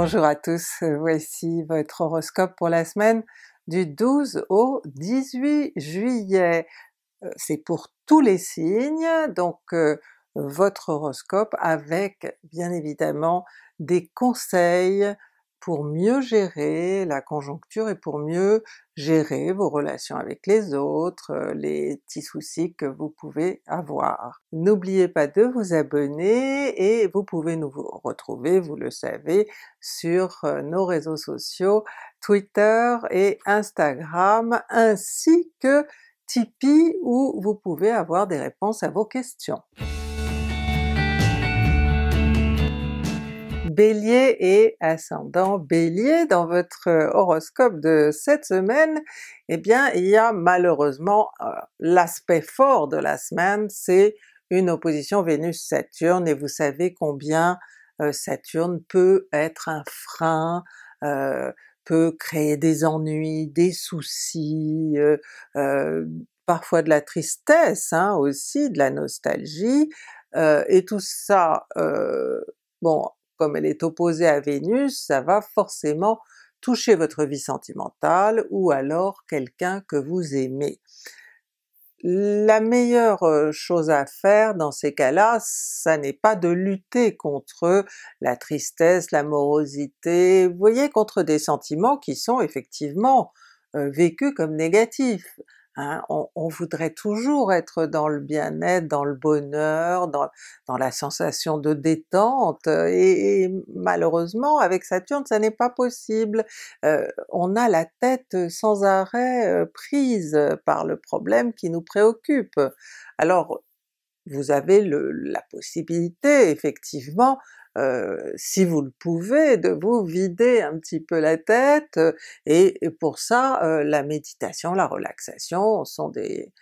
Bonjour à tous, voici votre horoscope pour la semaine du 12 au 18 juillet. Euh, c'est pour tous les signes, donc euh, votre horoscope avec bien évidemment des conseils pour mieux gérer la conjoncture et pour mieux gérer vos relations avec les autres, euh, les petits soucis que vous pouvez avoir. N'oubliez pas de vous abonner et vous pouvez nous retrouver, vous le savez, sur euh, nos réseaux sociaux Twitter et Instagram, ainsi que Tipeee où vous pouvez avoir des réponses à vos questions. Bélier et ascendant Bélier, dans votre euh, horoscope de cette semaine, eh bien il y a malheureusement euh, l'aspect fort de la semaine, c'est une opposition Vénus-Saturne, et vous savez combien euh, Saturne peut être un frein, peut créer des ennuis, des soucis, parfois de la tristesse hein, aussi, de la nostalgie, et tout ça, bon, comme elle est opposée à Vénus, ça va forcément toucher votre vie sentimentale ou alors quelqu'un que vous aimez. La meilleure euh, chose à faire dans ces cas-là, ça n'est pas de lutter contre la tristesse, l'amorosité, vous voyez, contre des sentiments qui sont effectivement euh, vécus comme négatifs. Hein, on, voudrait toujours être dans le bien-être, dans le bonheur, dans, la sensation de détente, euh, et, malheureusement avec Saturne ça n'est pas possible. Euh, on a la tête sans arrêt euh, prise par le problème qui nous préoccupe. Alors vous avez la possibilité effectivement euh, si vous le pouvez, de vous vider un petit peu la tête, euh, et, pour ça euh, la méditation, la relaxation sont des,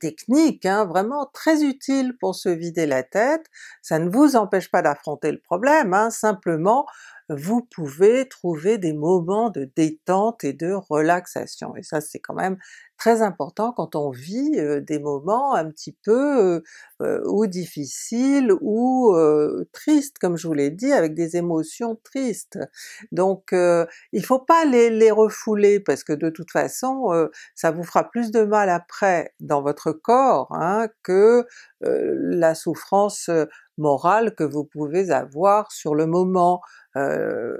techniques hein, vraiment très utiles pour se vider la tête, ça ne vous empêche pas d'affronter le problème, hein, simplement vous pouvez trouver des moments de détente et de relaxation. Et ça c'est quand même très important quand on vit euh, des moments un petit peu euh, euh, ou difficiles ou tristes comme je vous l'ai dit, avec des émotions tristes. Donc il faut pas les, les, refouler parce que de toute façon ça vous fera plus de mal après dans votre corps hein, que la souffrance morale que vous pouvez avoir sur le moment. Euh,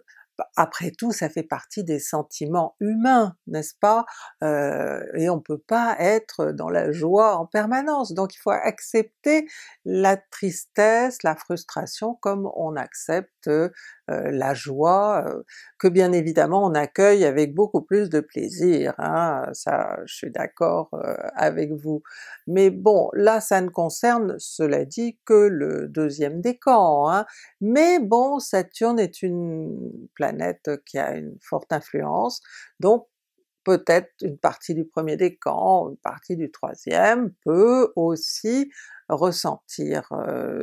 après tout, ça fait partie des sentiments humains, n'est-ce pas? Euh, et on peut pas être dans la joie en permanence, donc il faut accepter la tristesse, la frustration comme on accepte euh, euh, la joie, euh, que bien évidemment on accueille avec beaucoup plus de plaisir, hein, ça je suis d'accord euh, avec vous. Mais bon, là ça ne concerne, cela dit, que le deuxième décan, hein. mais bon, Saturne est une planète qui a une forte influence, donc peut-être une partie du premier décan, une partie du troisième peut aussi ressentir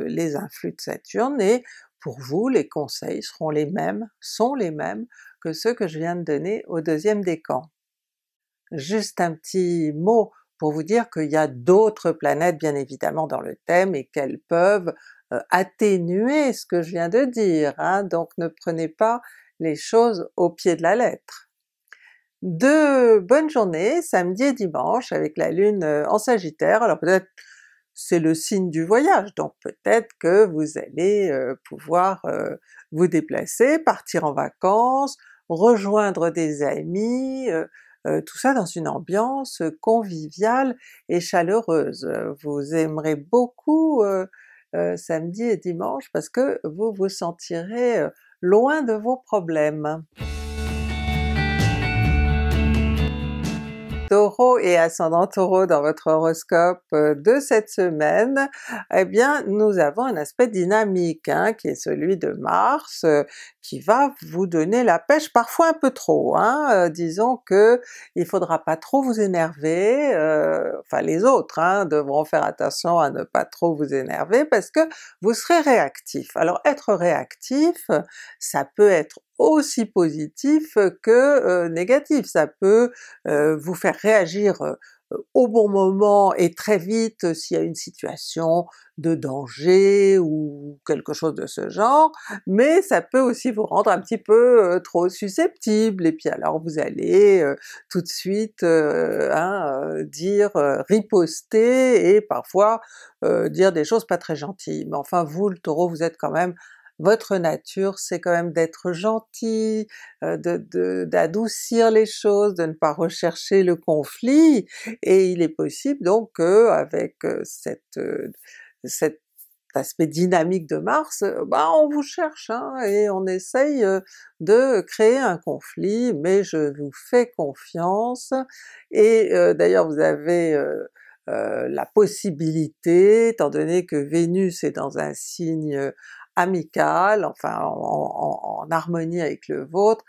les influx de Saturne et pour vous, les conseils seront les mêmes, sont les mêmes que ceux que je viens de donner au deuxième décan. Juste un petit mot pour vous dire qu'il y a d'autres planètes bien évidemment dans le thème et qu'elles peuvent euh, atténuer ce que je viens de dire, hein. donc ne prenez pas les choses au pied de la lettre. Deux bonnes journées, samedi et dimanche, avec la Lune euh, en Sagittaire, alors peut-être c'est le signe du voyage, donc peut-être que vous allez euh, pouvoir euh, vous déplacer, partir en vacances, rejoindre des amis, euh, tout ça dans une ambiance conviviale et chaleureuse. Vous aimerez beaucoup samedi et dimanche parce que vous vous sentirez loin de vos problèmes. et ascendant Taureau dans votre horoscope euh, de cette semaine, eh bien nous avons un aspect dynamique hein, qui est celui de Mars euh, qui va vous donner la pêche parfois un peu trop, hein, euh, disons que il faudra pas trop vous énerver, enfin les autres hein, devront faire attention à ne pas trop vous énerver parce que vous serez réactif. Alors être réactif, ça peut être aussi positif que euh, négatif. Ça peut euh, vous faire réagir euh, au bon moment et très vite s'il y a une situation de danger ou quelque chose de ce genre, mais ça peut aussi vous rendre un petit peu trop susceptible, et puis alors vous allez tout de suite hein, dire, riposter et parfois dire des choses pas très gentilles. Mais enfin vous le Taureau, vous êtes quand même votre nature c'est quand même d'être gentil, euh, de d'adoucir les choses, de ne pas rechercher le conflit, et il est possible donc que avec euh, cette, euh, aspect dynamique de Mars, bah on vous cherche hein, et on essaye de créer un conflit, mais je vous fais confiance, et d'ailleurs vous avez la possibilité, étant donné que Vénus est dans un signe amical, enfin en, harmonie avec le vôtre,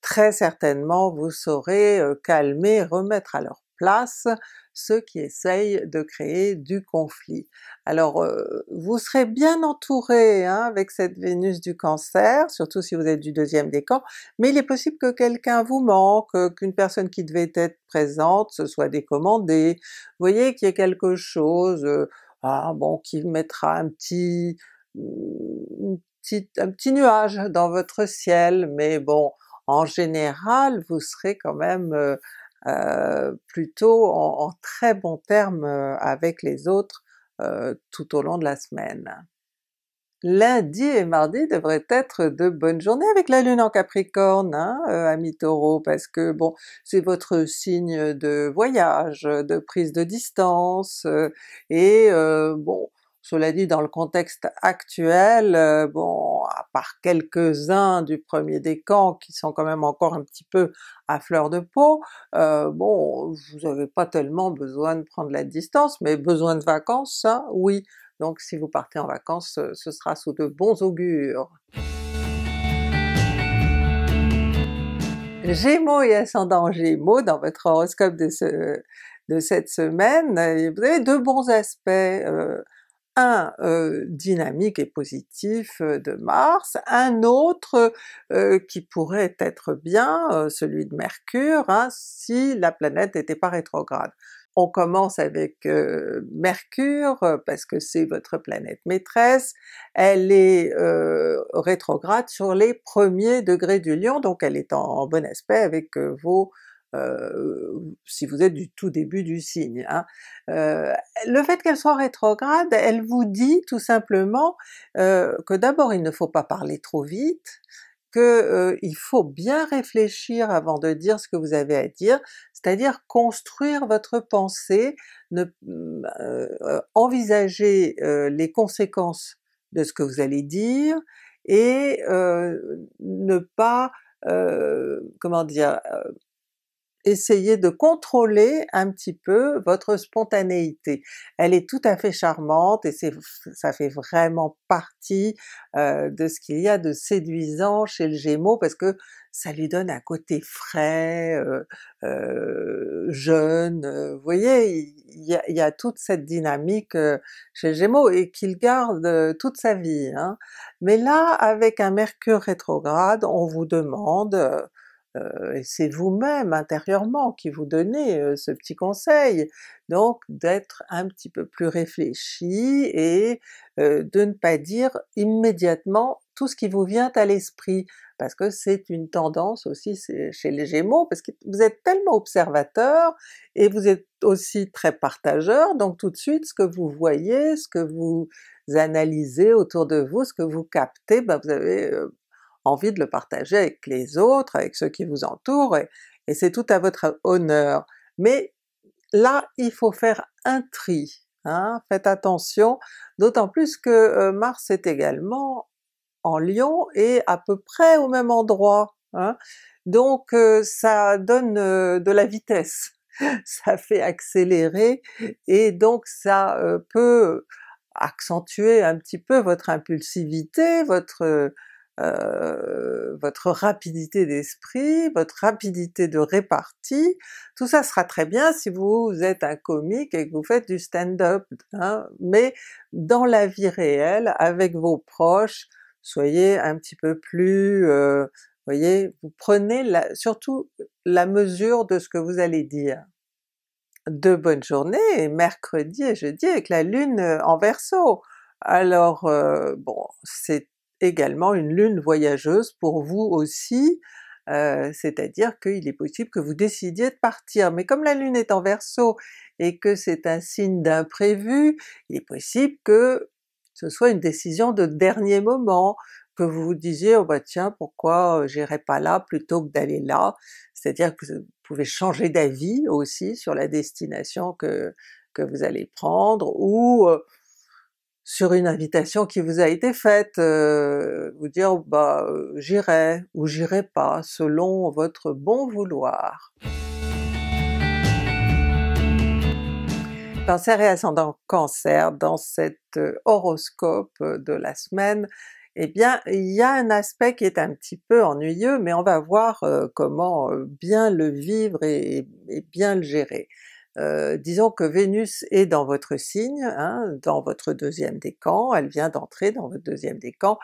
très certainement vous saurez euh, calmer, remettre à leur place ceux qui essayent de créer du conflit. Alors euh, vous serez bien entouré hein, avec cette Vénus du Cancer, surtout si vous êtes du deuxième décan, mais il est possible que quelqu'un vous manque, euh, qu'une personne qui devait être présente se soit décommandée, vous voyez qu'il y a quelque chose, ah, bon, qui mettra un petit petit, un petit nuage dans votre ciel, mais bon, en général vous serez quand même euh, euh, plutôt en, très bon terme euh, avec les autres tout au long de la semaine. Lundi et mardi devraient être de bonnes journées avec la lune en capricorne, hein, ami taureau, parce que bon, c'est votre signe de voyage, de prise de distance, et bon, cela dit, dans le contexte actuel, euh, bon, à part quelques-uns du premier décan qui sont quand même encore un petit peu à fleur de peau, euh, bon, vous n'avez pas tellement besoin de prendre la distance, mais besoin de vacances, hein, oui. Donc si vous partez en vacances, euh, ce sera sous de bons augures. Gémeaux et ascendant Gémeaux dans votre horoscope de, cette semaine, vous avez deux bons aspects un euh, dynamique et positif euh, de Mars, un autre euh, qui pourrait être bien, celui de Mercure, hein, si la planète n'était pas rétrograde. On commence avec Mercure parce que c'est votre planète maîtresse, elle est rétrograde sur les premiers degrés du Lion, donc elle est en bon aspect avec vos euh, si vous êtes du tout début du signe. Hein. Euh, le fait qu'elle soit rétrograde, elle vous dit tout simplement euh, que d'abord il ne faut pas parler trop vite, qu'il euh, faut bien réfléchir avant de dire ce que vous avez à dire, c'est-à-dire construire votre pensée, ne, mm, envisager les conséquences de ce que vous allez dire, et ne pas, comment dire, essayez de contrôler un petit peu votre spontanéité. Elle est tout à fait charmante et ça fait vraiment partie de ce qu'il y a de séduisant chez le Gémeaux parce que ça lui donne un côté frais, jeune, vous voyez, il y, a, toute cette dynamique chez le Gémeaux et qu'il garde toute sa vie. Hein. Mais là, avec un Mercure rétrograde, on vous demande euh, et c'est vous-même intérieurement qui vous donnez euh, ce petit conseil, donc d'être un petit peu plus réfléchi et euh, de ne pas dire immédiatement tout ce qui vous vient à l'esprit, parce que c'est une tendance aussi chez les Gémeaux, parce que vous êtes tellement observateur et vous êtes aussi très partageur, donc tout de suite ce que vous voyez, ce que vous analysez autour de vous, ce que vous captez, bah, vous avez envie de le partager avec les autres, avec ceux qui vous entourent, et, c'est tout à votre honneur. Mais là, il faut faire un tri, hein? faites attention, d'autant plus que euh, Mars est également en Lion et à peu près au même endroit, hein? donc euh, ça donne euh, de la vitesse, ça fait accélérer, et donc ça peut accentuer un petit peu votre impulsivité, votre euh, votre rapidité d'esprit, votre rapidité de répartie, tout ça sera très bien si vous êtes un comique et que vous faites du stand-up, hein, mais dans la vie réelle, avec vos proches, soyez un petit peu plus... Euh, voyez, vous prenez la, surtout la mesure de ce que vous allez dire. De bonnes journées, mercredi et jeudi avec la lune en Verseau! Alors euh, bon, c'est également une lune voyageuse pour vous aussi, euh, c'est-à-dire qu'il est possible que vous décidiez de partir, mais comme la lune est en Verseau et que c'est un signe d'imprévu, il est possible que ce soit une décision de dernier moment, que vous vous disiez oh, bah tiens pourquoi euh, j'irai pas là plutôt que d'aller là, c'est-à-dire que vous pouvez changer d'avis aussi sur la destination que, que vous allez prendre, ou euh, sur une invitation qui vous a été faite, euh, vous dire oh, bah euh, j'irai ou j'irai pas selon votre bon vouloir. Cancer et ascendant Cancer, dans cet euh, horoscope de la semaine, eh bien il y a un aspect qui est un petit peu ennuyeux, mais on va voir comment bien le vivre et bien le gérer. Euh, disons que Vénus est dans votre signe, hein, dans votre deuxième décan, elle vient d'entrer dans votre deuxième décan,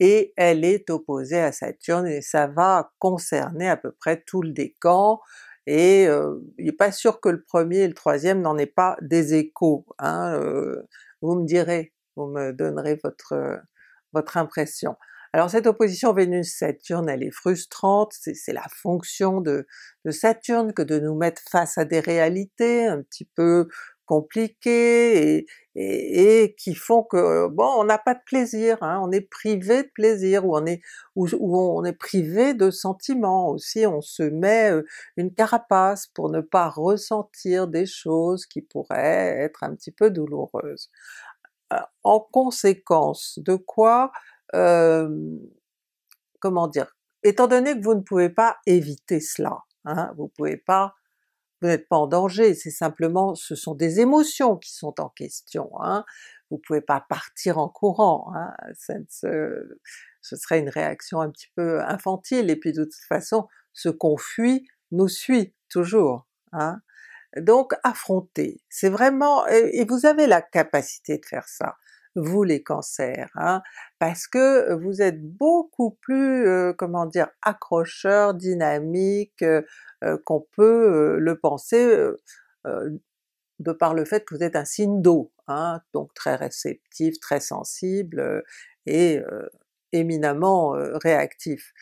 et elle est opposée à Saturne, et ça va concerner à peu près tout le décan, et euh, il n'est pas sûr que le premier et le troisième n'en aient pas des échos, hein, euh, vous me direz, vous me donnerez votre, votre impression. Alors cette opposition Vénus-Saturne, elle est frustrante, c'est la fonction de, Saturne que de nous mettre face à des réalités un petit peu compliquées et, qui font que bon, on n'a pas de plaisir, hein. on est privé de plaisir, ou on ou on est privé de sentiments aussi, on se met euh, une carapace pour ne pas ressentir des choses qui pourraient être un petit peu douloureuses. Euh, en conséquence de quoi euh, comment dire, étant donné que vous ne pouvez pas éviter cela, hein, vous pouvez pas, vous n'êtes pas en danger, c'est simplement, ce sont des émotions qui sont en question, hein, vous pouvez pas partir en courant, hein. ce serait une réaction un petit peu infantile, et puis de toute façon, ce qu'on fuit nous suit toujours. Hein. Donc affronter, c'est vraiment, et vous avez la capacité de faire ça vous les cancers, hein, parce que vous êtes beaucoup plus, euh, comment dire, accrocheur, dynamique, euh, euh, qu'on peut le penser de par le fait que vous êtes un signe d'eau, hein, donc très réceptif, très sensible et éminemment réactif.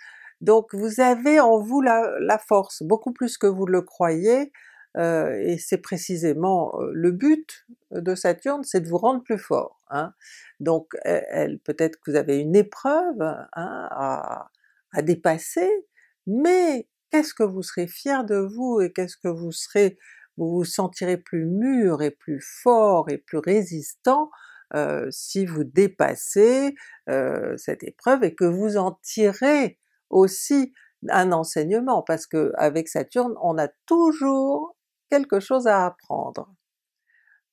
Donc vous avez en vous la, force, beaucoup plus que vous le croyez, euh, et c'est précisément euh, le but euh, de Saturne, c'est de vous rendre plus fort. Hein. Donc e, elle, peut-être que vous avez une épreuve hein, à, dépasser, mais qu'est-ce que vous serez fier de vous et qu'est-ce que vous serez, vous vous sentirez plus mûr et plus fort et plus résistant si vous dépassez euh, cette épreuve et que vous en tirez aussi un enseignement, parce que avec Saturne on a toujours quelque chose à apprendre.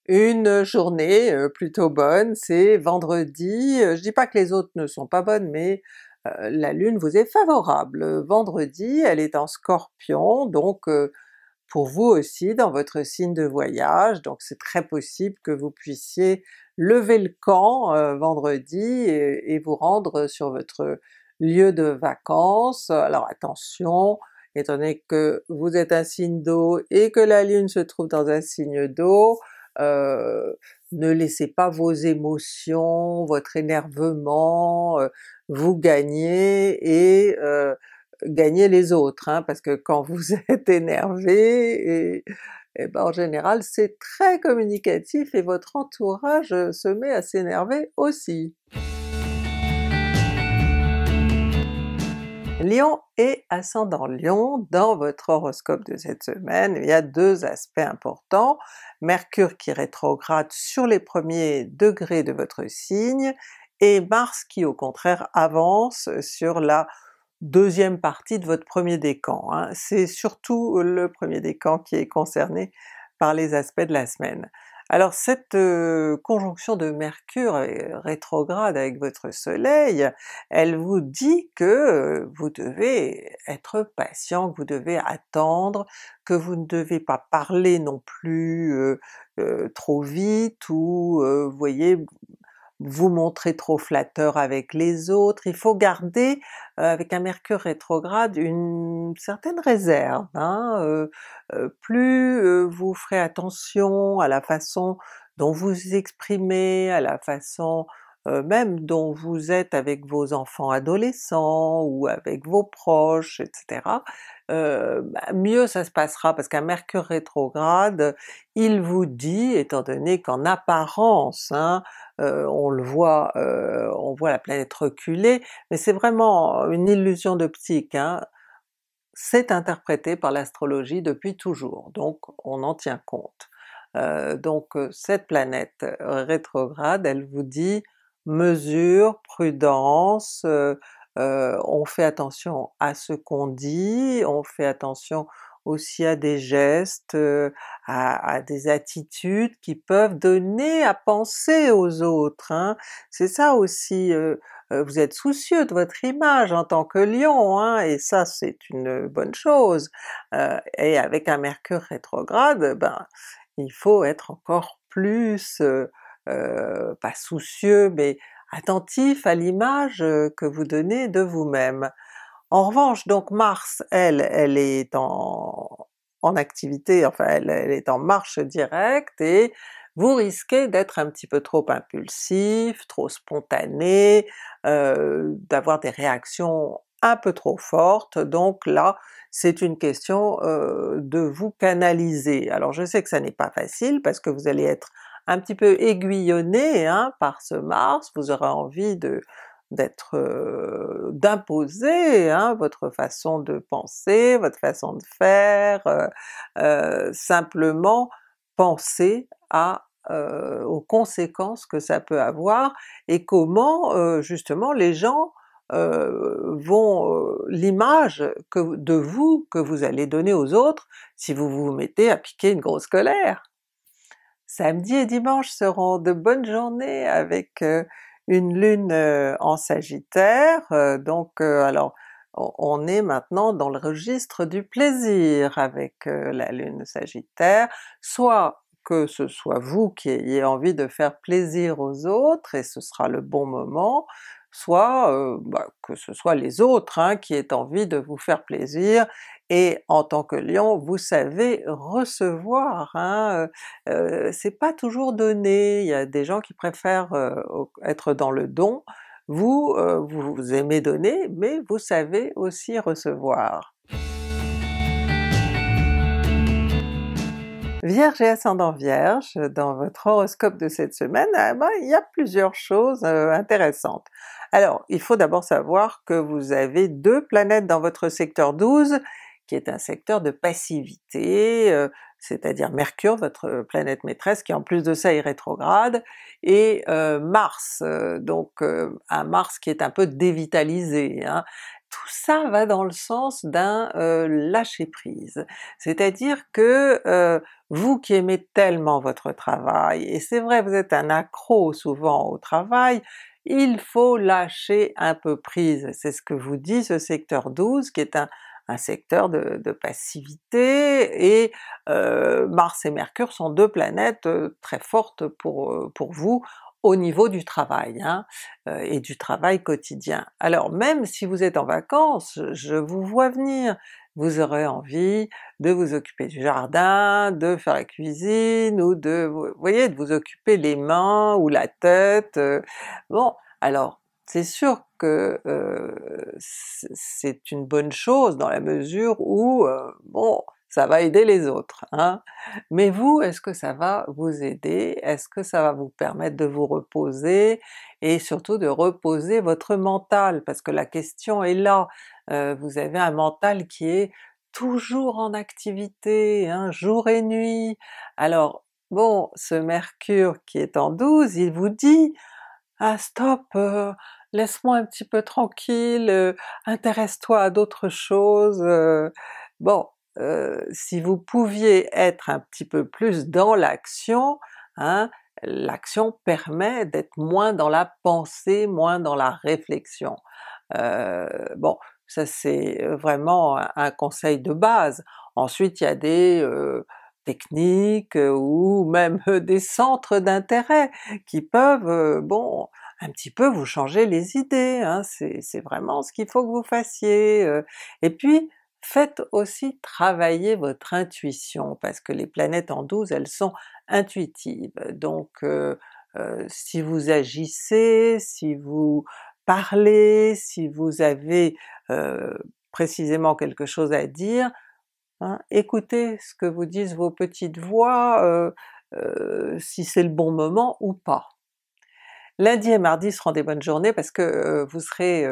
Une journée euh, plutôt bonne, c'est vendredi, euh, je dis pas que les autres ne sont pas bonnes, mais euh, la Lune vous est favorable. Vendredi, elle est en Scorpion, donc pour vous aussi dans votre signe de voyage, donc c'est très possible que vous puissiez lever le camp vendredi et, vous rendre sur votre lieu de vacances. Alors attention, étant donné que vous êtes un signe d'eau et que la lune se trouve dans un signe d'eau, euh, ne laissez pas vos émotions, votre énervement euh, vous gagner et euh, gagner les autres, hein, parce que quand vous êtes énervé, et, et eh ben en général c'est très communicatif et votre entourage se met à s'énerver aussi. Lion et ascendant Lion, dans votre horoscope de cette semaine, il y a deux aspects importants, Mercure qui rétrograde sur les premiers degrés de votre signe, et Mars qui au contraire avance sur la deuxième partie de votre premier décan. Hein. C'est surtout le premier décan qui est concerné par les aspects de la semaine. Alors cette conjonction de Mercure euh, rétrograde avec votre soleil, elle vous dit que vous devez être patient, que vous devez attendre, que vous ne devez pas parler non plus trop vite ou voyez vous montrer trop flatteur avec les autres, il faut garder euh, avec un mercure rétrograde une certaine réserve. Hein. Euh, euh, plus vous ferez attention à la façon dont vous exprimez, à la façon même dont vous êtes avec vos enfants adolescents ou avec vos proches, etc euh, bah, mieux ça se passera, parce qu'un mercure rétrograde, il vous dit, étant donné qu'en apparence, hein, euh, on le voit, euh, on voit la planète reculer, mais c'est vraiment une illusion d'optique, hein, c'est interprété par l'astrologie depuis toujours, donc on en tient compte. Euh, donc cette planète rétrograde, elle vous dit mesure, prudence, on fait attention à ce qu'on dit, on fait attention aussi à des gestes, à, des attitudes qui peuvent donner à penser aux autres. Hein. C'est ça aussi, vous êtes soucieux de votre image en tant que lion, hein, et ça c'est une bonne chose. et avec un mercure rétrograde, ben il faut être encore plus, euh, pas soucieux, mais attentif à l'image euh, que vous donnez de vous-même. En revanche donc Mars, elle, elle est en, en activité, enfin elle, est en marche directe et vous risquez d'être un petit peu trop impulsif, trop spontané, euh, d'avoir des réactions un peu trop fortes, donc là c'est une question euh, de vous canaliser. Alors je sais que ça n'est pas facile parce que vous allez être un petit peu aiguillonné hein, par ce Mars, vous aurez envie de d'être euh, d'imposer hein, votre façon de penser, votre façon de faire, euh, euh, simplement penser à aux conséquences que ça peut avoir et comment justement les gens vont l'image de vous que vous allez donner aux autres si vous vous mettez à piquer une grosse colère. Samedi et dimanche seront de bonnes journées avec euh, une lune euh, en Sagittaire, euh, donc alors on est maintenant dans le registre du plaisir avec la lune Sagittaire, soit que ce soit vous qui ayez envie de faire plaisir aux autres et ce sera le bon moment, soit bah, que ce soit les autres hein, qui aient envie de vous faire plaisir et en tant que lion, vous savez recevoir, hein, euh, euh, c'est pas toujours donné, il y a des gens qui préfèrent euh, être dans le don, vous, vous aimez donner, mais vous savez aussi recevoir. Vierge et ascendant Vierge, dans votre horoscope de cette semaine, ah ben, il y a plusieurs choses intéressantes. Alors, il faut d'abord savoir que vous avez deux planètes dans votre secteur 12 qui est un secteur de passivité, euh, c'est-à-dire Mercure, votre euh, planète maîtresse, qui en plus de ça est rétrograde, et euh, Mars, donc un Mars qui est un peu dévitalisé. Hein. Tout ça va dans le sens d'un lâcher-prise, c'est-à-dire que vous qui aimez tellement votre travail, et c'est vrai vous êtes un accro souvent au travail, il faut lâcher un peu prise, c'est ce que vous dit ce secteur 12 qui est un un secteur de, passivité, et Mars et Mercure sont deux planètes très fortes pour, pour vous au niveau du travail, hein, et du travail quotidien. Alors même si vous êtes en vacances, je vous vois venir, vous aurez envie de vous occuper du jardin, de faire la cuisine, ou de, vous voyez, de vous occuper les mains ou la tête. Bon, alors c'est sûr que c'est une bonne chose dans la mesure où, bon, ça va aider les autres, hein? Mais vous, est-ce que ça va vous aider? Est-ce que ça va vous permettre de vous reposer? Et surtout de reposer votre mental, parce que la question est là. vous avez un mental qui est toujours en activité, hein, jour et nuit. Alors bon, ce mercure qui est en 12, il vous dit « Ah stop, laisse-moi un petit peu tranquille, euh, intéresse-toi à d'autres choses. Euh. bon, euh, si vous pouviez être un petit peu plus dans l'action, hein, l'action permet d'être moins dans la pensée, moins dans la réflexion. bon, ça c'est vraiment un, conseil de base. Ensuite il y a des techniques ou même des centres d'intérêt qui peuvent, bon, un petit peu vous changez les idées, hein, c'est vraiment ce qu'il faut que vous fassiez. Euh. Et puis faites aussi travailler votre intuition, parce que les planètes en 12 elles sont intuitives, donc euh, euh, si vous agissez, si vous parlez, si vous avez précisément quelque chose à dire, hein, écoutez ce que vous disent vos petites voix, si c'est le bon moment ou pas. Lundi et mardi seront des bonnes journées parce que vous serez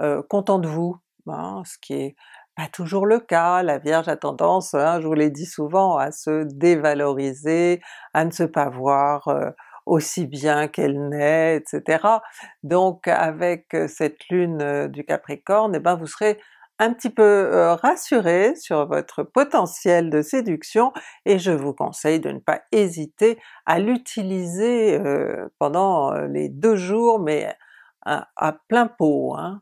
euh, content de vous, hein, ce qui est pas toujours le cas, la Vierge a tendance, hein, je vous l'ai dit souvent, à se dévaloriser, à ne se pas voir aussi bien qu'elle n'est, etc. Donc avec cette lune du Capricorne, eh ben vous serez un petit peu euh, rassuré sur votre potentiel de séduction et je vous conseille de ne pas hésiter à l'utiliser euh, pendant euh, les deux jours, mais à, plein pot. Hein.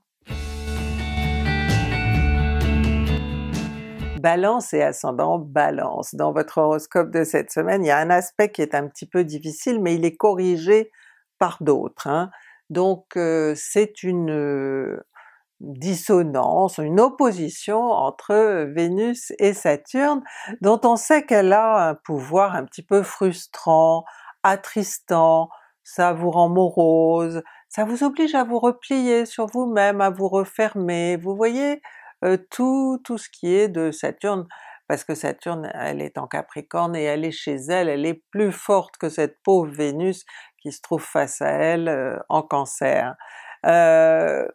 Balance et ascendant Balance. Dans votre horoscope de cette semaine, il y a un aspect qui est un petit peu difficile, mais il est corrigé par d'autres. Hein. Donc c'est une dissonance, une opposition entre Vénus et Saturne, dont on sait qu'elle a un pouvoir un petit peu frustrant, attristant, ça vous rend morose, ça vous oblige à vous replier sur vous-même, à vous refermer, vous voyez euh, tout, tout ce qui est de Saturne, parce que Saturne elle est en Capricorne et elle est chez elle, elle est plus forte que cette pauvre Vénus qui se trouve face à elle euh, en Cancer. Euh,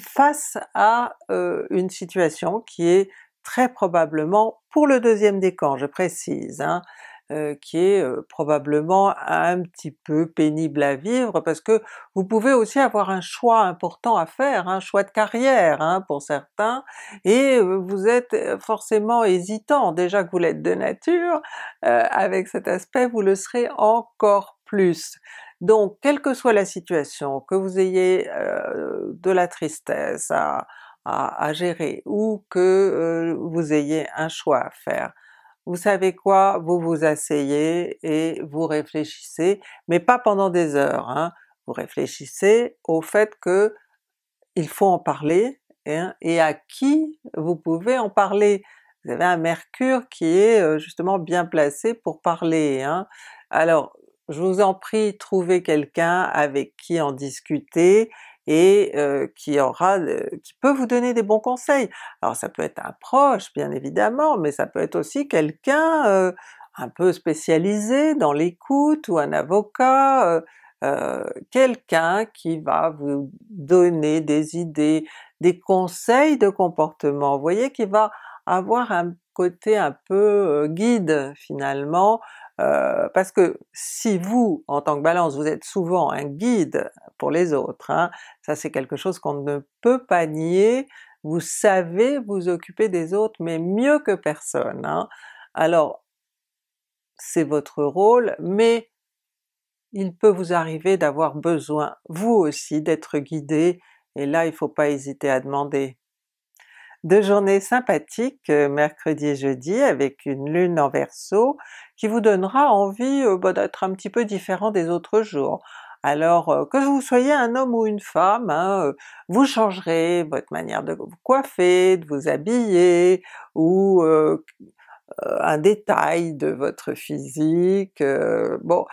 face à euh, une situation qui est très probablement, pour le deuxième décan je précise, hein, euh, qui est euh, probablement un petit peu pénible à vivre parce que vous pouvez aussi avoir un choix important à faire, un choix de carrière hein, pour certains, et vous êtes forcément hésitant, déjà que vous l'êtes de nature, avec cet aspect vous le serez encore plus. Donc quelle que soit la situation, que vous ayez euh, de la tristesse à, gérer ou que euh, vous ayez un choix à faire, vous savez quoi? Vous vous asseyez et vous réfléchissez, mais pas pendant des heures, hein. vous réfléchissez au fait que il faut en parler hein, et à qui vous pouvez en parler. Vous avez un mercure qui est euh, justement bien placé pour parler. Hein. Alors je vous en prie, trouvez quelqu'un avec qui en discuter et euh, qui aura, euh, qui peut vous donner des bons conseils. Alors ça peut être un proche bien évidemment, mais ça peut être aussi quelqu'un euh, un peu spécialisé dans l'écoute ou un avocat, quelqu'un qui va vous donner des idées, des conseils de comportement, vous voyez, qui va avoir un côté un peu guide finalement, euh, parce que si vous, en tant que Balance, vous êtes souvent un guide pour les autres, hein, ça c'est quelque chose qu'on ne peut pas nier, vous savez vous occuper des autres, mais mieux que personne. Hein. Alors c'est votre rôle, mais il peut vous arriver d'avoir besoin, vous aussi, d'être guidé, et là il ne faut pas hésiter à demander. Deux journées sympathiques, euh, mercredi et jeudi, avec une lune en Verseau qui vous donnera envie euh, bah, d'être un petit peu différent des autres jours. Alors euh, que vous soyez un homme ou une femme, hein, vous changerez votre manière de vous coiffer, de vous habiller, ou un détail de votre physique, bon,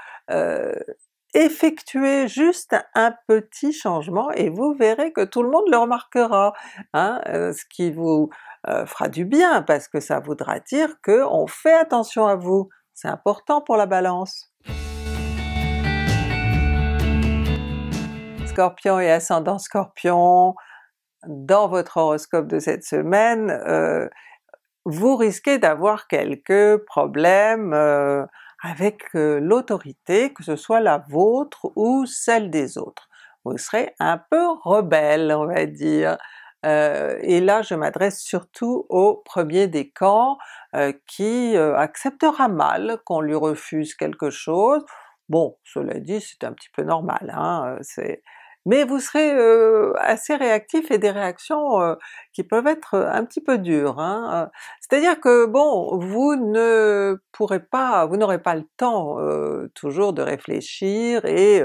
effectuez juste un petit changement et vous verrez que tout le monde le remarquera, hein, euh, ce qui vous euh, fera du bien parce que ça voudra dire qu'on fait attention à vous, c'est important pour la Balance. Scorpion et ascendant Scorpion, dans votre horoscope de cette semaine, euh, vous risquez d'avoir quelques problèmes avec euh, l'autorité, que ce soit la vôtre ou celle des autres. Vous serez un peu rebelle, on va dire. Euh, et là je m'adresse surtout au premier des camps euh, qui acceptera mal qu'on lui refuse quelque chose. Bon, cela dit, c'est un petit peu normal, hein, c'est mais vous serez euh, assez réactif et des réactions euh, qui peuvent être euh, un petit peu dures. Hein, C'est-à-dire que bon, vous ne pourrez pas, vous n'aurez pas le temps toujours de réfléchir et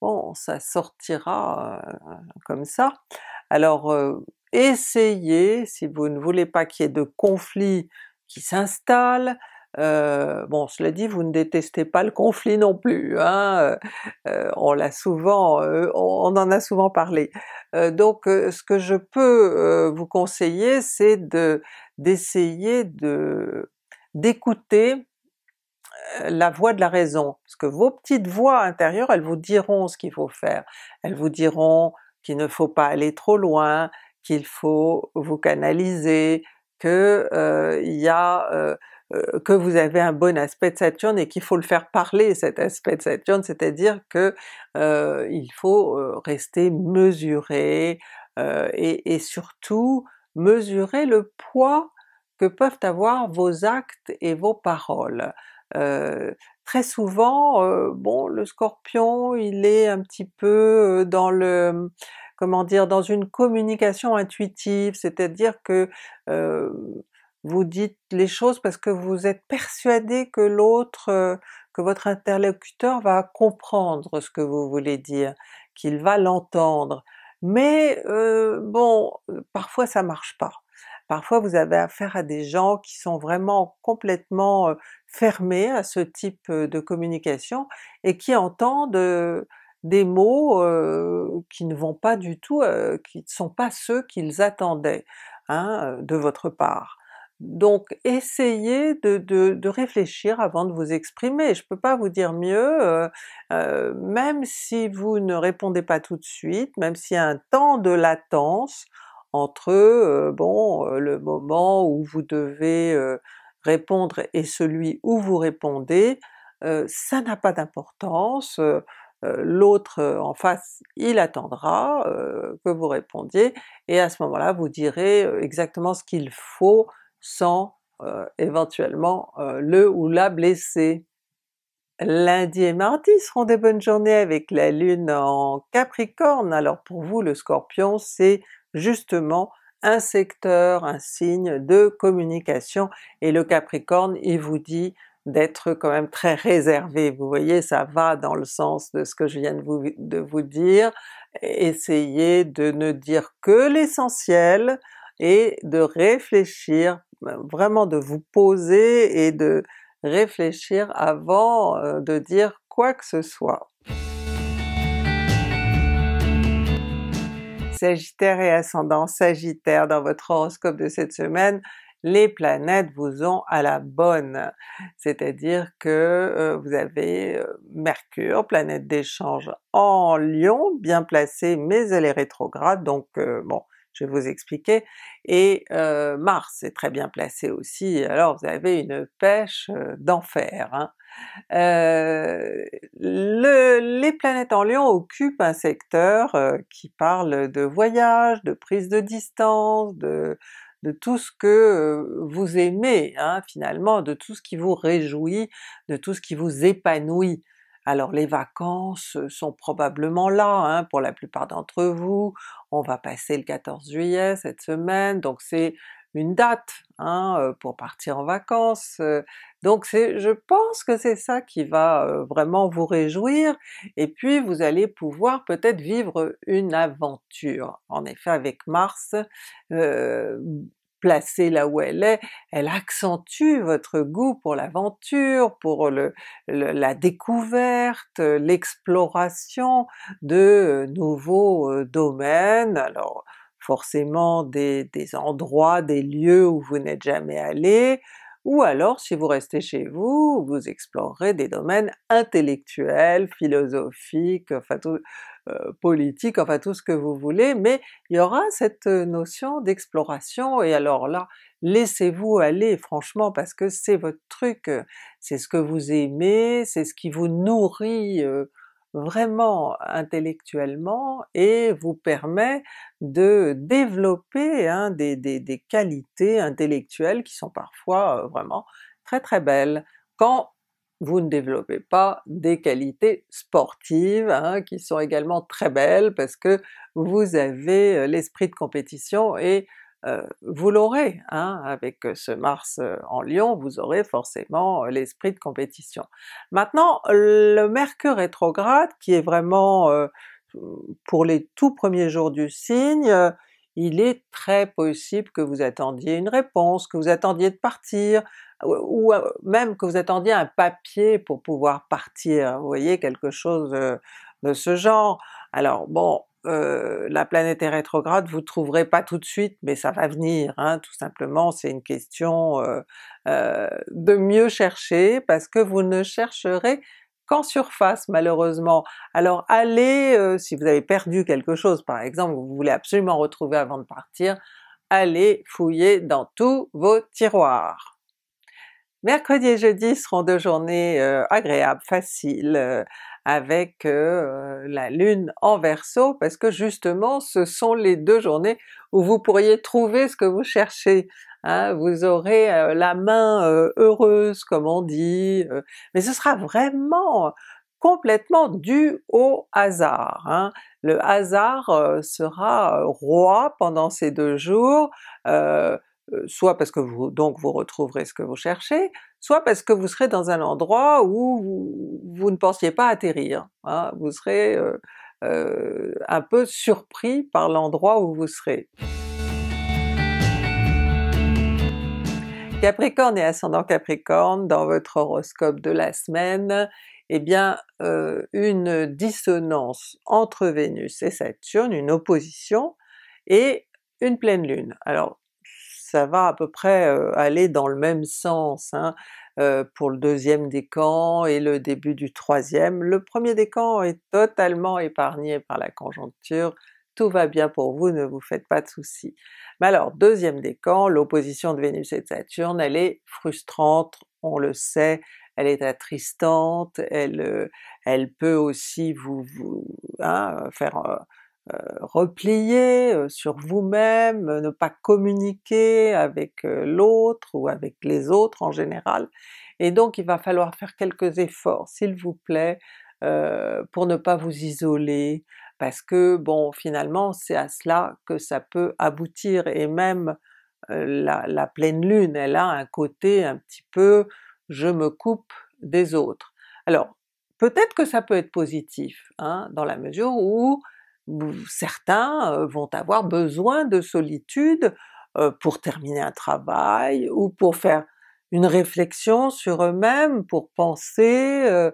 bon, ça sortira comme ça. Alors essayez, si vous ne voulez pas qu'il y ait de conflits qui s'installent, euh, bon, cela dit, vous ne détestez pas le conflit non plus, hein, euh, euh, on l'a souvent, on en a souvent parlé. donc ce que je peux vous conseiller, c'est d'essayer d'écouter la voix de la raison, parce que vos petites voix intérieures, elles vous diront ce qu'il faut faire, elles vous diront qu'il ne faut pas aller trop loin, qu'il faut vous canaliser, qu'il y a euh, que vous avez un bon aspect de Saturne et qu'il faut le faire parler cet aspect de Saturne, c'est-à-dire que euh, il faut euh, rester mesuré et, surtout mesurer le poids que peuvent avoir vos actes et vos paroles. très souvent, bon, le Scorpion il est un petit peu dans le comment dire, dans une communication intuitive, c'est-à-dire que vous dites les choses parce que vous êtes persuadé que l'autre, euh, que votre interlocuteur va comprendre ce que vous voulez dire, qu'il va l'entendre. Mais euh, bon, euh, parfois ça marche pas. Parfois vous avez affaire à des gens qui sont vraiment complètement fermés à ce type de communication et qui entendent des mots qui ne vont pas du tout, qui ne sont pas ceux qu'ils attendaient hein, de votre part. Donc essayez de, de, de, réfléchir avant de vous exprimer, je ne peux pas vous dire mieux, euh, euh, même si vous ne répondez pas tout de suite, même s'il y a un temps de latence entre euh, bon le moment où vous devez répondre et celui où vous répondez, ça n'a pas d'importance, l'autre en face il attendra que vous répondiez, et à ce moment-là vous direz exactement ce qu'il faut sans euh, éventuellement euh, le ou la blesser. Lundi et mardi seront des bonnes journées avec la lune en Capricorne, alors pour vous le Scorpion c'est justement un secteur, un signe de communication, et le Capricorne il vous dit d'être quand même très réservé, vous voyez ça va dans le sens de ce que je viens de vous, de vous dire, essayez de ne dire que l'essentiel et de réfléchir euh, vraiment de vous poser et de réfléchir avant euh, de dire quoi que ce soit. Sagittaire et ascendant Sagittaire, dans votre horoscope de cette semaine, les planètes vous ont à la bonne, c'est-à-dire que euh, vous avez Mercure, planète d'échange en Lion, bien placée mais elle est rétrograde, donc bon, je vous expliquer, et euh, Mars est très bien placé aussi, alors vous avez une pêche euh, d'enfer. Hein. Euh, les planètes en Lion occupent un secteur qui parle de voyage, de prise de distance, de, tout ce que vous aimez hein, finalement, de tout ce qui vous réjouit, de tout ce qui vous épanouit. Alors les vacances euh, sont probablement là hein, pour la plupart d'entre vous, on va passer le 14 juillet cette semaine, donc c'est une date hein, euh, pour partir en vacances. Euh. Donc je pense que c'est ça qui va vraiment vous réjouir, et puis vous allez pouvoir peut-être vivre une aventure. En effet avec Mars, placée là où elle est, elle accentue votre goût pour l'aventure, pour le, la découverte, l'exploration de euh, nouveaux euh, domaines, alors forcément des, des endroits, des lieux où vous n'êtes jamais allé, ou alors si vous restez chez vous, vous explorerez des domaines intellectuels, philosophiques, enfin tout, euh, politiques, enfin tout ce que vous voulez, mais il y aura cette euh, notion d'exploration, et alors là, laissez-vous aller franchement parce que c'est votre truc, euh, c'est ce que vous aimez, c'est ce qui vous nourrit vraiment intellectuellement et vous permet de développer hein, des, des, des, qualités intellectuelles qui sont parfois euh, vraiment très très belles, quand vous ne développez pas des qualités sportives hein, qui sont également très belles parce que vous avez euh, l'esprit de compétition et euh, vous l'aurez, hein, avec euh, ce Mars euh, en Lion, vous aurez forcément l'esprit de compétition. Maintenant, le Mercure rétrograde, qui est vraiment pour les tout premiers jours du signe, il est très possible que vous attendiez une réponse, que vous attendiez de partir, ou même que vous attendiez un papier pour pouvoir partir, vous voyez, quelque chose de ce genre. Alors bon, euh, la planète est rétrograde, vous ne trouverez pas tout de suite, mais ça va venir, hein, tout simplement, c'est une question euh, euh, de mieux chercher, parce que vous ne chercherez qu'en surface malheureusement. Alors allez, si vous avez perdu quelque chose par exemple, vous voulez absolument retrouver avant de partir, allez fouiller dans tous vos tiroirs. Mercredi et jeudi seront deux journées agréables, faciles, avec la Lune en Verseau, parce que justement ce sont les deux journées où vous pourriez trouver ce que vous cherchez. Hein. vous aurez la main heureuse comme on dit, mais ce sera vraiment complètement dû au hasard. Hein. Le hasard sera roi pendant ces deux jours, euh, soit parce que vous donc vous retrouverez ce que vous cherchez, soit parce que vous serez dans un endroit où vous, ne pensiez pas atterrir. Hein. vous serez euh, euh, un peu surpris par l'endroit où vous serez. Capricorne et ascendant Capricorne, dans votre horoscope de la semaine, eh bien une dissonance entre Vénus et Saturne, une opposition, et une pleine lune. Alors ça va à peu près aller dans le même sens hein, pour le deuxième décan et le début du troisième. Le premier décan est totalement épargné par la conjoncture, tout va bien pour vous, ne vous faites pas de soucis. Mais alors deuxième décan, l'opposition de Vénus et de Saturne, elle est frustrante, on le sait, elle est attristante, elle, elle peut aussi vous, hein, faire euh, replier euh, sur vous-même, euh, ne pas communiquer avec l'autre ou avec les autres en général, et donc il va falloir faire quelques efforts, s'il vous plaît, pour ne pas vous isoler, parce que bon finalement c'est à cela que ça peut aboutir, et même la, la, pleine lune, elle a un côté un petit peu « je me coupe des autres ». Alors peut-être que ça peut être positif, hein, dans la mesure où certains vont avoir besoin de solitude pour terminer un travail ou pour faire une réflexion sur eux-mêmes, pour penser,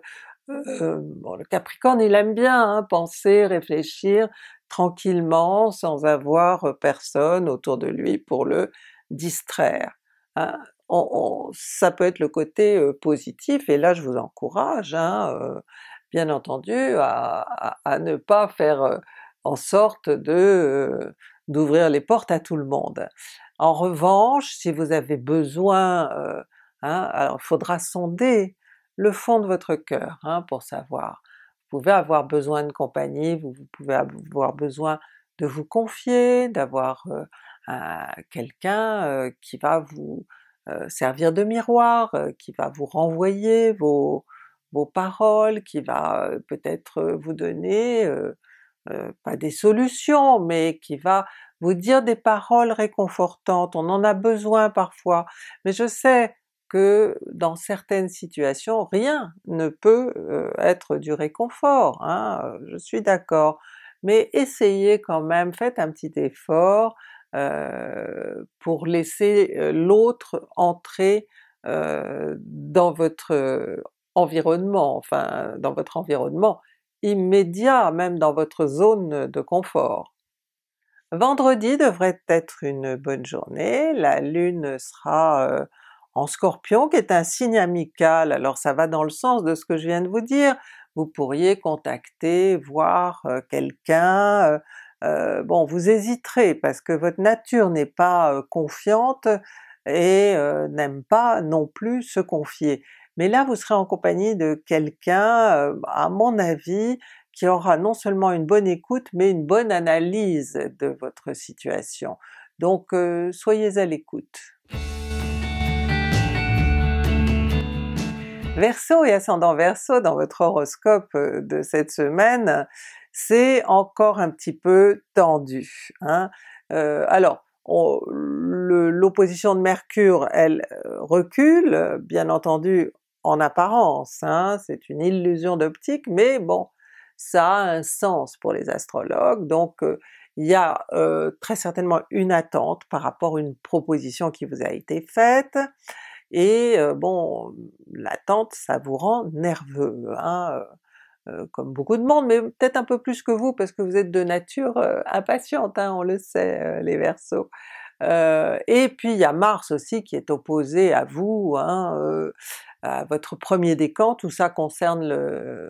le Capricorne il aime bien hein, penser, réfléchir tranquillement sans avoir personne autour de lui pour le distraire. Hein. ça peut être le côté positif, et là je vous encourage hein, bien entendu à, ne pas faire en sorte de d'ouvrir les portes à tout le monde. En revanche, si vous avez besoin, hein, alors il faudra sonder le fond de votre cœur hein, pour savoir. Vous pouvez avoir besoin de compagnie, vous, pouvez avoir besoin de vous confier, d'avoir quelqu'un qui va vous servir de miroir, qui va vous renvoyer vos paroles, qui va peut-être vous donner euh, pas des solutions, mais qui va vous dire des paroles réconfortantes, on en a besoin parfois, mais je sais que dans certaines situations, rien ne peut euh, être du réconfort, hein, euh, je suis d'accord, mais essayez quand même, faites un petit effort pour laisser l'autre entrer dans votre environnement, enfin dans votre environnement, immédiat même dans votre zone de confort. Vendredi devrait être une bonne journée, la Lune sera euh, en Scorpion qui est un signe amical, alors ça va dans le sens de ce que je viens de vous dire, vous pourriez contacter, voir euh, quelqu'un, euh, bon vous hésiterez parce que votre nature n'est pas confiante et n'aime pas non plus se confier. Mais là, vous serez en compagnie de quelqu'un, euh, à mon avis, qui aura non seulement une bonne écoute, mais une bonne analyse de votre situation. Donc euh, soyez à l'écoute. Verseau et ascendant Verseau dans votre horoscope euh, de cette semaine, c'est encore un petit peu tendu. Hein. alors, l'opposition de Mercure, elle recule, bien entendu en apparence, hein, c'est une illusion d'optique, mais bon, ça a un sens pour les astrologues, donc euh, il y a euh, très certainement une attente par rapport à une proposition qui vous a été faite, et euh, bon, l'attente ça vous rend nerveux, hein, comme beaucoup de monde, mais peut-être un peu plus que vous, parce que vous êtes de nature impatiente, hein, on le sait les Verseaux. et puis il y a Mars aussi qui est opposé à vous, hein, votre premier décan, tout ça concerne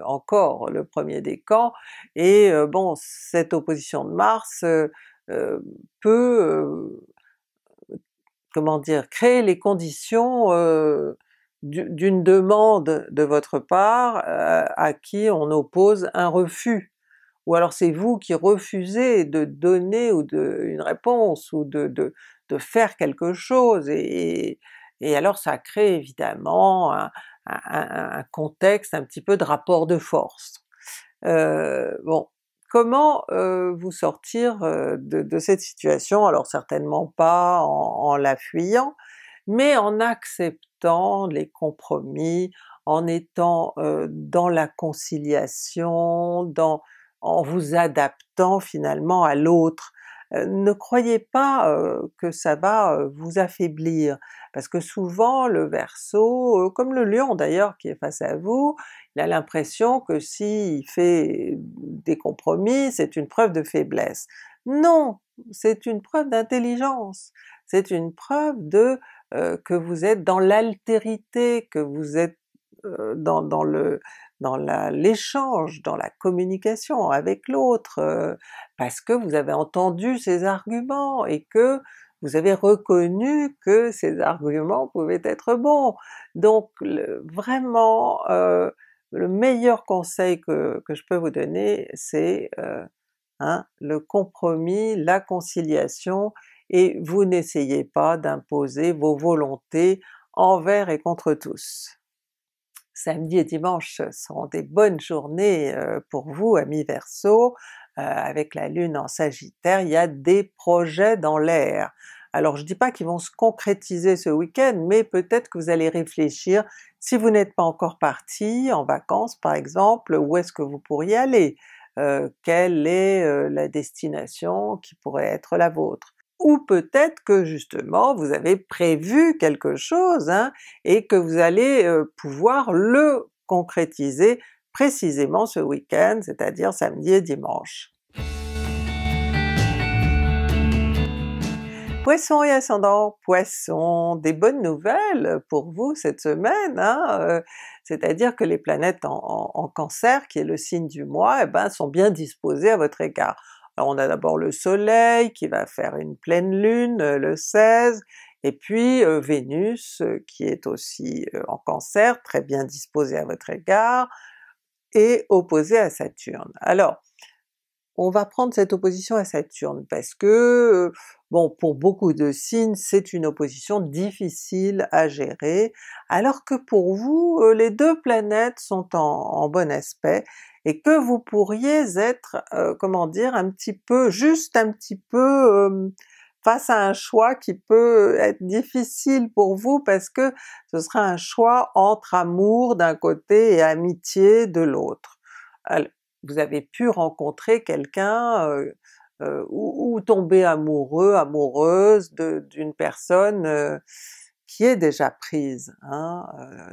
encore le premier décan, et euh, bon, cette opposition de Mars euh, euh, peut, comment dire, créer les conditions d'une demande de votre part à qui on oppose un refus, ou alors c'est vous qui refusez de donner ou de, une réponse ou de, faire quelque chose, et et alors ça crée évidemment un, contexte un petit peu de rapport de force. Euh, bon, comment euh, vous sortir euh, de, cette situation? Alors certainement pas en, la fuyant, mais en acceptant les compromis, en étant dans la conciliation, en vous adaptant finalement à l'autre, ne croyez pas que ça va vous affaiblir, parce que souvent le Verseau, comme le Lion d'ailleurs qui est face à vous, il a l'impression que s'il fait des compromis, c'est une preuve de faiblesse. Non! C'est une preuve d'intelligence, c'est une preuve de que vous êtes dans l'altérité, que vous êtes dans, le, dans l'échange, dans la communication avec l'autre, euh, parce que vous avez entendu ses arguments et que vous avez reconnu que ces arguments pouvaient être bons. Donc le, vraiment, euh, le meilleur conseil que, que, je peux vous donner, c'est euh, hein, le compromis, la conciliation, et vous n'essayez pas d'imposer vos volontés envers et contre tous samedi et dimanche seront des bonnes journées pour vous, amis Verseau, avec la Lune en Sagittaire, il y a des projets dans l'air. Alors je dis pas qu'ils vont se concrétiser ce week-end, mais peut-être que vous allez réfléchir, si vous n'êtes pas encore parti en vacances par exemple, où est-ce que vous pourriez aller? quelle est la destination qui pourrait être la vôtre? ou peut-être que justement vous avez prévu quelque chose hein, et que vous allez pouvoir le concrétiser précisément ce week-end, c'est-à-dire samedi et dimanche. Poisson et ascendant Poisson, des bonnes nouvelles pour vous cette semaine, hein, c'est-à-dire que les planètes en, Cancer, qui est le signe du mois, eh ben, sont bien disposées à votre égard. Alors on a d'abord le soleil qui va faire une pleine lune euh, le 16, et puis euh, Vénus euh, qui est aussi en cancer, très bien disposée à votre égard, et opposée à Saturne. Alors on va prendre cette opposition à Saturne parce que, bon, pour beaucoup de signes, c'est une opposition difficile à gérer, alors que pour vous, les deux planètes sont en bon aspect, et que vous pourriez être, euh, comment dire, un petit peu, juste un petit peu face à un choix qui peut être difficile pour vous parce que ce sera un choix entre amour d'un côté et amitié de l'autre. Vous avez pu rencontrer quelqu'un euh, euh, ou, tomber amoureux, amoureuse d'une personne qui est déjà prise. Hein,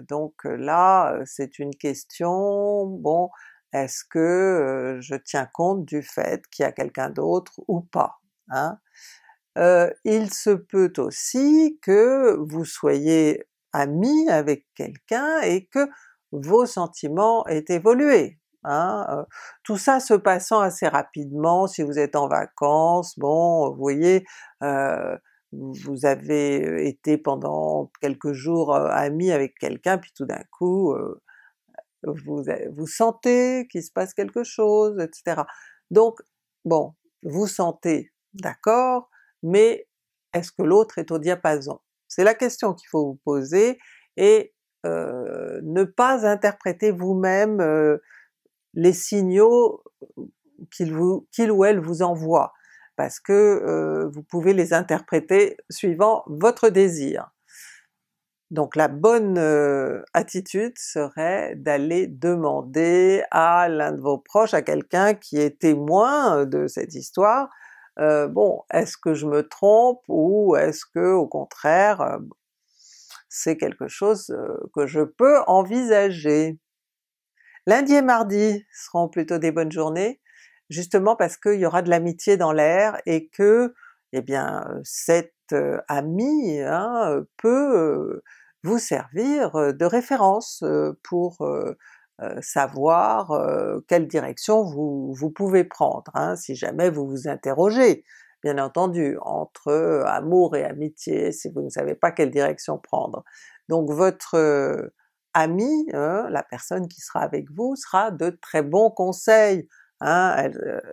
donc là, c'est une question, bon, est-ce que je tiens compte du fait qu'il y a quelqu'un d'autre ou pas? Hein? il se peut aussi que vous soyez ami avec quelqu'un et que vos sentiments aient évolué. Hein? tout ça se passant assez rapidement, si vous êtes en vacances, bon, vous voyez, vous avez été pendant quelques jours ami avec quelqu'un, puis tout d'un coup, vous, sentez qu'il se passe quelque chose, etc. Donc bon, vous sentez, d'accord, mais est-ce que l'autre est au diapason? C'est la question qu'il faut vous poser et euh, ne pas interpréter vous-même euh, les signaux euh, qu'il ou elle vous envoie, parce que vous pouvez les interpréter suivant votre désir. Donc la bonne euh, attitude serait d'aller demander à l'un de vos proches, à quelqu'un qui est témoin euh, de cette histoire, euh, bon, est-ce que je me trompe ou est-ce que au contraire c'est quelque chose que je peux envisager. Lundi et mardi seront plutôt des bonnes journées, justement parce qu'il y aura de l'amitié dans l'air et que eh bien cet ami hein, peut vous servir euh, de référence euh, pour euh, savoir quelle direction vous, pouvez prendre, hein, si jamais vous vous interrogez bien entendu, entre amour et amitié, si vous ne savez pas quelle direction prendre. Donc votre ami, hein, la personne qui sera avec vous, sera de très bons conseils, hein.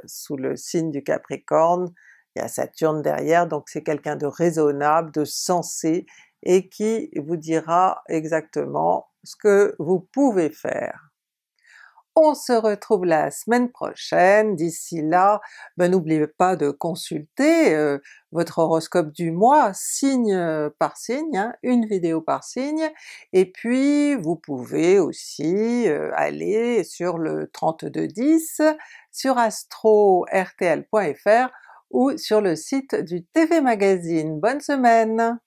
sous le signe du Capricorne, il y a Saturne derrière, donc c'est quelqu'un de raisonnable, de sensé, et qui vous dira exactement ce que vous pouvez faire. On se retrouve la semaine prochaine, d'ici là, ben, n'oubliez pas de consulter euh, votre horoscope du mois, signe par signe, hein, une vidéo par signe, et puis vous pouvez aussi euh, aller sur le 3210, sur astro ou sur le site du TV Magazine. Bonne semaine!